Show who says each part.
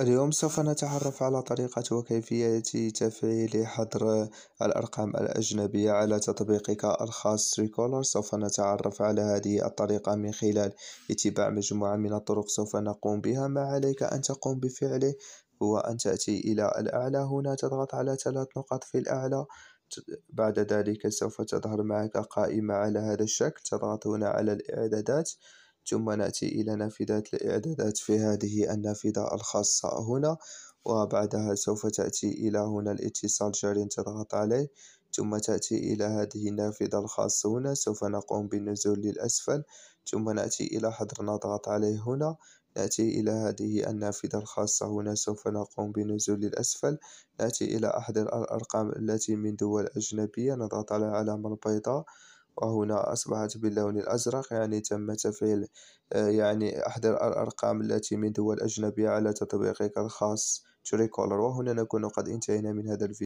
Speaker 1: اليوم سوف نتعرف على طريقة وكيفية تفعيل حظر الأرقام الأجنبية على تطبيقك الخاص تريكولر سوف نتعرف على هذه الطريقة من خلال اتباع مجموعة من الطرق سوف نقوم بها ما عليك أن تقوم بفعله هو أن تأتي إلى الأعلى هنا تضغط على ثلاث نقط في الأعلى بعد ذلك سوف تظهر معك قائمة على هذا الشكل تضغط هنا على الإعدادات ثم نأتي إلى نافذة الإعدادات في هذه النافذة الخاصة هنا وبعدها سوف تأتي إلى هنا الاتصال جاري تضغط عليه ثم تأتي إلى هذه النافذة الخاصة هنا سوف نقوم بالنزول للأسفل ثم نأتي إلى حضر نضغط عليه هنا نأتي إلى هذه النافذة الخاصة هنا سوف نقوم بنزول للأسفل نأتي إلى أحد الأرقام التي من دول أجنبية نضغط على العلامة البيضاء وهنا أصبحت باللون الأزرق يعني تم تفعيل آه، يعني أحد الأرقام التي من دول أجنبية على تطبيقك الخاص تريكولر وهنا نكون قد انتهينا من هذا الفيديو